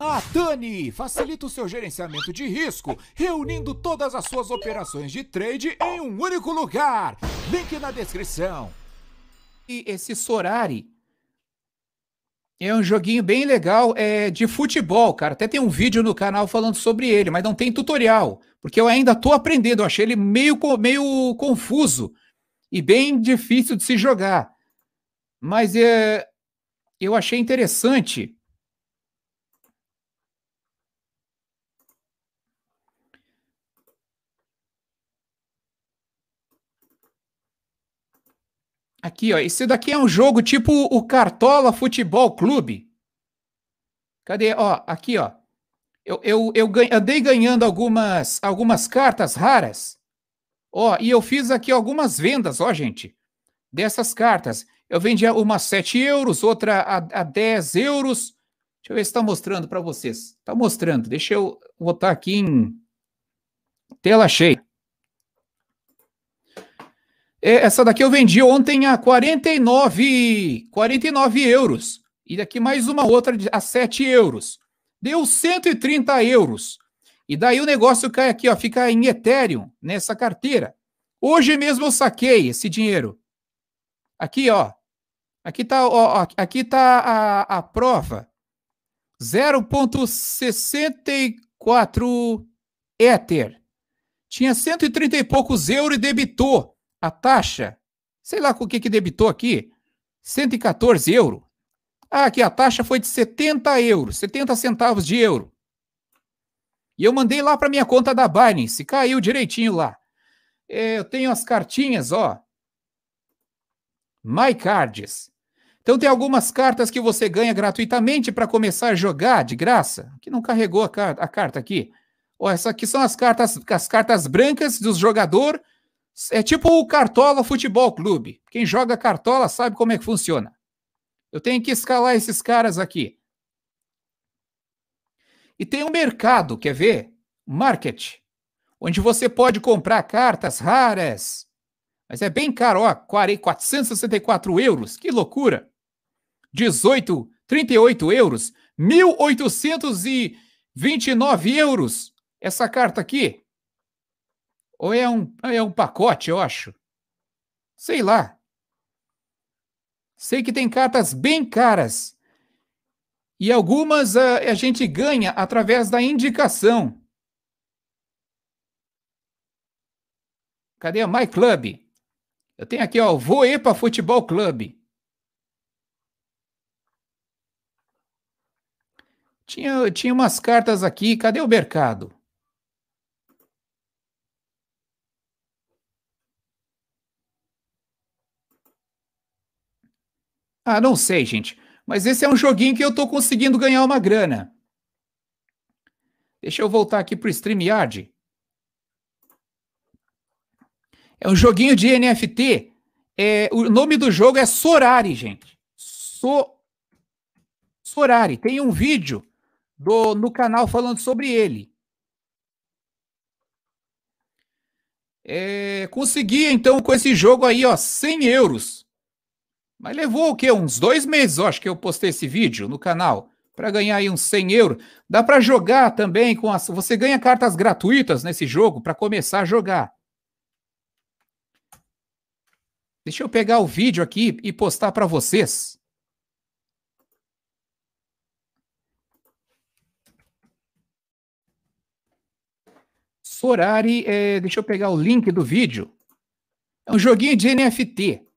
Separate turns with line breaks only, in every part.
A Tani facilita o seu gerenciamento de risco, reunindo todas as suas operações de trade em um único lugar. Link na descrição. E esse Sorari é um joguinho bem legal é, de futebol, cara. Até tem um vídeo no canal falando sobre ele, mas não tem tutorial, porque eu ainda tô aprendendo. Eu achei ele meio, meio confuso e bem difícil de se jogar. Mas é, eu achei interessante Aqui, ó. Esse daqui é um jogo tipo o Cartola Futebol Clube. Cadê? Ó, aqui, ó. Eu, eu, eu ganhei, andei ganhando algumas, algumas cartas raras. Ó, e eu fiz aqui algumas vendas, ó, gente. Dessas cartas. Eu vendia uma a 7 euros, outra a, a 10 euros. Deixa eu ver se está mostrando para vocês. Está mostrando. Deixa eu botar aqui em tela cheia. É, essa daqui eu vendi ontem a 49, 49 euros. E daqui mais uma outra a 7 euros. Deu 130 euros. E daí o negócio cai aqui, ó, fica em Ethereum, nessa carteira. Hoje mesmo eu saquei esse dinheiro. Aqui, ó. Aqui tá, ó, aqui tá a, a prova. 0.64 Ether. Tinha 130 e poucos euros e debitou a taxa, sei lá com o que, que debitou aqui, 114 euros. Ah, aqui a taxa foi de 70 euros, 70 centavos de euro. E eu mandei lá para minha conta da Binance, caiu direitinho lá. É, eu tenho as cartinhas, ó. My Cards. Então tem algumas cartas que você ganha gratuitamente para começar a jogar de graça. Que não carregou a, car a carta aqui. Ó, essa aqui são as cartas, as cartas brancas dos jogador é tipo o Cartola Futebol Clube. Quem joga Cartola sabe como é que funciona. Eu tenho que escalar esses caras aqui. E tem o um mercado, quer ver? Market, onde você pode comprar cartas raras. Mas é bem caro, ó, 464 euros, que loucura. 18, 38 euros, 1.829 euros essa carta aqui. Ou é um, é um pacote, eu acho. Sei lá. Sei que tem cartas bem caras. E algumas a, ah, a gente ganha através da indicação. Cadê a My Club? Eu tenho aqui, ó, Voepa Futebol Club. Tinha, tinha umas cartas aqui. Cadê o mercado? Ah, não sei, gente. Mas esse é um joguinho que eu tô conseguindo ganhar uma grana. Deixa eu voltar aqui pro StreamYard. É um joguinho de NFT. É, o nome do jogo é Sorari, gente. So... Sorari. Tem um vídeo do, no canal falando sobre ele. É, consegui, então, com esse jogo aí, ó, 100 euros. Mas levou o quê? Uns dois meses, eu acho que eu postei esse vídeo no canal. Para ganhar aí uns 100 euros. Dá para jogar também com as. Você ganha cartas gratuitas nesse jogo para começar a jogar. Deixa eu pegar o vídeo aqui e postar para vocês. Sorari, é, deixa eu pegar o link do vídeo. É um joguinho de NFT.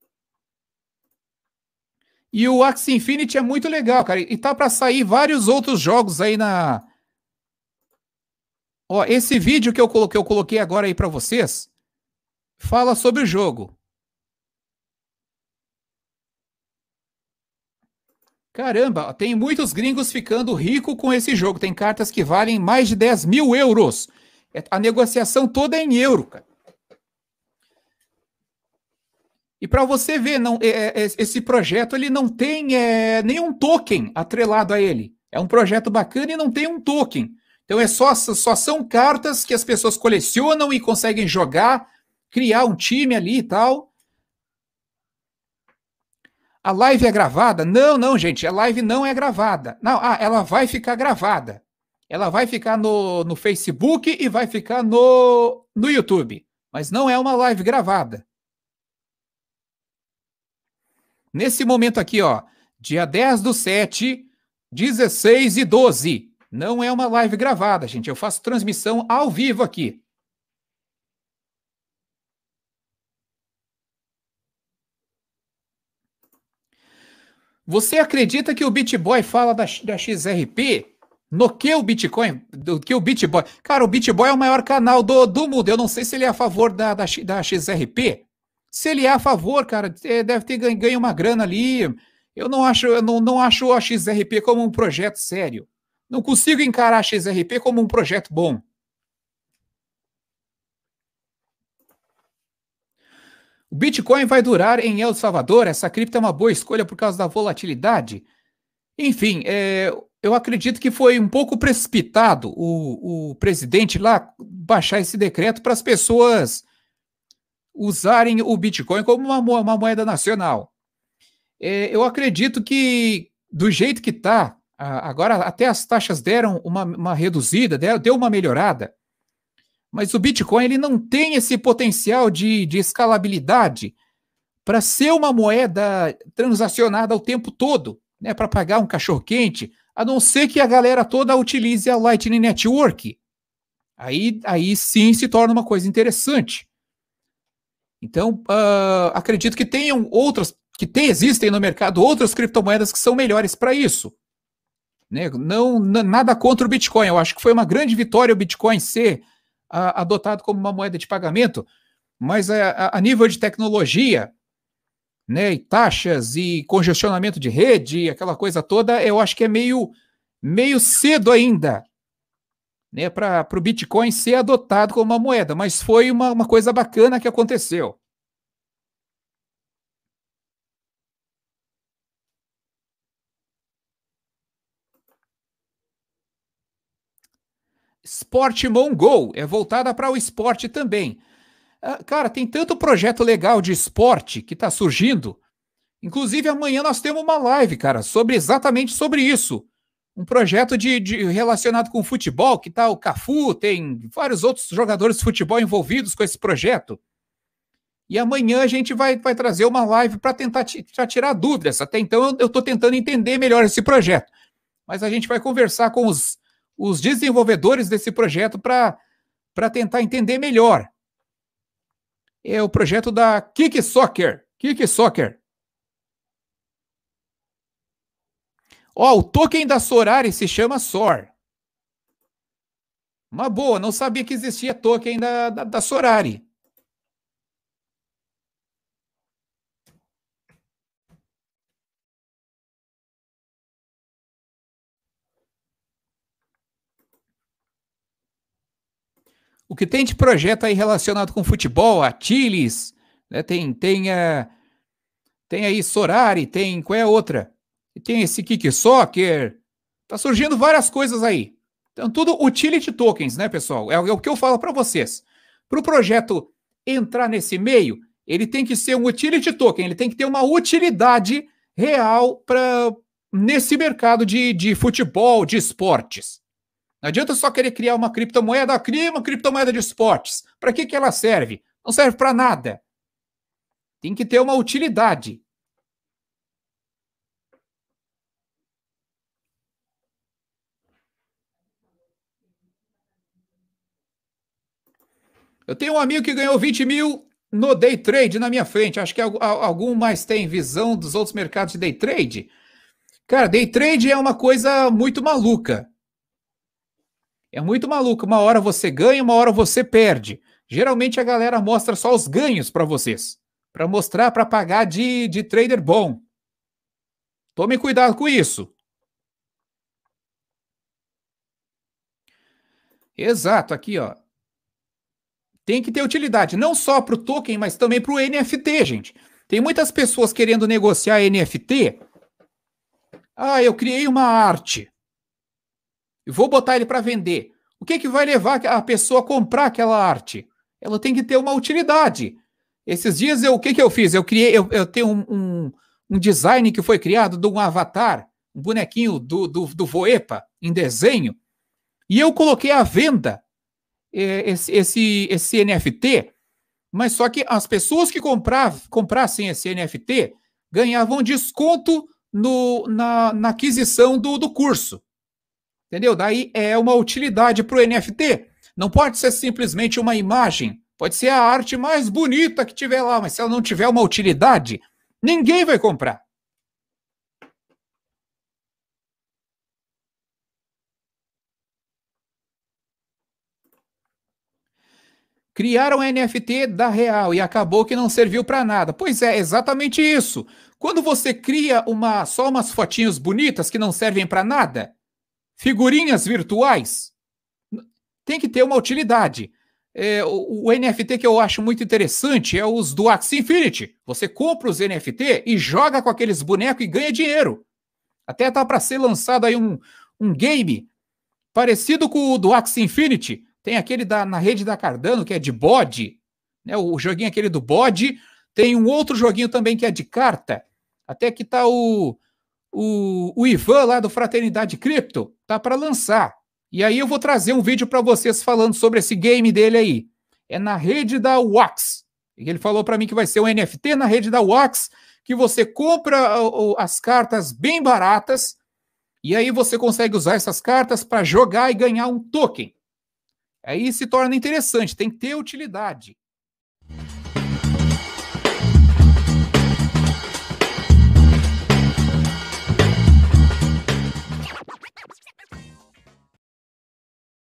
E o Axie Infinity é muito legal, cara. E tá para sair vários outros jogos aí na. Ó, esse vídeo que eu coloquei, eu coloquei agora aí para vocês fala sobre o jogo. Caramba, tem muitos gringos ficando rico com esse jogo. Tem cartas que valem mais de 10 mil euros. É, a negociação toda é em euro, cara. E para você ver, não, é, é, é, esse projeto ele não tem é, nenhum token atrelado a ele. É um projeto bacana e não tem um token. Então é só, só são cartas que as pessoas colecionam e conseguem jogar, criar um time ali e tal. A live é gravada? Não, não, gente. A live não é gravada. Não, ah, ela vai ficar gravada. Ela vai ficar no, no Facebook e vai ficar no, no YouTube. Mas não é uma live gravada. Nesse momento aqui, ó, dia 10 do 7, 16 e 12. Não é uma live gravada, gente. Eu faço transmissão ao vivo aqui. Você acredita que o BitBoy fala da, da XRP? No que o Bitcoin, do que o BitBoy... Cara, o BitBoy é o maior canal do, do mundo. Eu não sei se ele é a favor da, da, da XRP. Se ele é a favor, cara, é, deve ter ganho, uma grana ali. Eu não acho, eu não, não acho a XRP como um projeto sério. Não consigo encarar a XRP como um projeto bom. O Bitcoin vai durar em El Salvador? Essa cripto é uma boa escolha por causa da volatilidade? Enfim, é, eu acredito que foi um pouco precipitado o, o presidente lá baixar esse decreto para as pessoas usarem o Bitcoin como uma, uma moeda nacional. É, eu acredito que, do jeito que está, agora até as taxas deram uma, uma reduzida, deu uma melhorada, mas o Bitcoin ele não tem esse potencial de, de escalabilidade para ser uma moeda transacionada o tempo todo, né, para pagar um cachorro-quente, a não ser que a galera toda utilize a Lightning Network. Aí, aí sim se torna uma coisa interessante. Então, uh, acredito que tenham outras, que tem, existem no mercado outras criptomoedas que são melhores para isso. Né? Não, nada contra o Bitcoin. Eu acho que foi uma grande vitória o Bitcoin ser uh, adotado como uma moeda de pagamento, mas a, nível de tecnologia, né, e taxas e congestionamento de rede, aquela coisa toda, eu acho que é meio, meio cedo ainda né, para o Bitcoin ser adotado como uma moeda, mas foi uma, uma coisa bacana que aconteceu. Sport Mongol é voltada para o esporte também. Ah, cara, tem tanto projeto legal de esporte que está surgindo. Inclusive, amanhã nós temos uma live, cara, sobre exatamente sobre isso um projeto de, de, relacionado com futebol, que tal tá o Cafu, tem vários outros jogadores de futebol envolvidos com esse projeto. E amanhã a gente vai, vai trazer uma live para tentar tirar dúvidas. Até então eu estou tentando entender melhor esse projeto. Mas a gente vai conversar com os, os desenvolvedores desse projeto para tentar entender melhor. É o projeto da Kick Soccer. Kick Soccer. Ó, o token da Sorare se chama SOR. Uma boa, não sabia que existia token da, da, da O que tem de projeto aí relacionado com futebol, a Chiles, né, tem, tem, uh, tem aí Sorari, tem qual é a outra? E tem esse Kicksocker. É tá surgindo várias coisas aí. Então, tudo utility tokens, né, pessoal? É o é que eu falo para vocês. Para o projeto entrar nesse meio, ele tem que ser um utility token, ele tem que ter uma utilidade real para nesse mercado de, de futebol, de esportes. Não adianta só querer criar uma criptomoeda, cria uma criptomoeda de esportes. Para que, que ela serve? Não serve para nada. Tem que ter uma utilidade. Eu tenho um amigo que ganhou 20 mil no day trade na minha frente. Acho que algum mais tem visão dos outros mercados de day trade. Cara, day trade é uma coisa muito maluca. É muito maluco. Uma hora você ganha, uma hora você perde. Geralmente a galera mostra só os ganhos para vocês, para mostrar, para pagar de, de trader bom. Tome cuidado com isso. Exato, aqui ó tem que ter utilidade, não só para o token, mas também para o NFT, gente. Tem muitas pessoas querendo negociar NFT. Ah, eu criei uma arte. Vou botar ele para vender. O que, que vai levar a pessoa a comprar aquela arte? Ela tem que ter uma utilidade. Esses dias, eu, o que, que eu fiz? Eu criei, eu, eu tenho um, um, um, design que foi criado de um avatar, um bonequinho do, do, do Voepa, em desenho, e eu coloquei à venda é, esse, esse, esse NFT, mas só que as pessoas que comprav comprassem esse NFT ganhavam desconto no, na, na aquisição do, do curso. Entendeu? Daí é uma utilidade para o NFT. Não pode ser simplesmente uma imagem. Pode ser a arte mais bonita que tiver lá, mas se ela não tiver uma utilidade, ninguém vai comprar. Criaram um NFT da real e acabou que não serviu para nada. Pois é, exatamente isso. Quando você cria uma só umas fotinhas bonitas que não servem para nada, figurinhas virtuais, tem que ter uma utilidade. É, o, o, NFT que eu acho muito interessante é os do Axie Infinity. Você compra os NFT e joga com aqueles bonecos e ganha dinheiro. Até tá para ser lançado aí um, um game parecido com o do Axie Infinity, tem aquele da, na rede da Cardano, que é de bode, né? o joguinho aquele do bode. Tem um outro joguinho também que é de carta. Até que tá o, o, o Ivan lá do Fraternidade Cripto, tá para lançar. E aí eu vou trazer um vídeo para vocês falando sobre esse game dele aí. É na rede da Wax. Ele falou para mim que vai ser um NFT na rede da Wax, que você compra as cartas bem baratas, e aí você consegue usar essas cartas para jogar e ganhar um token. Aí se torna interessante, tem que ter utilidade.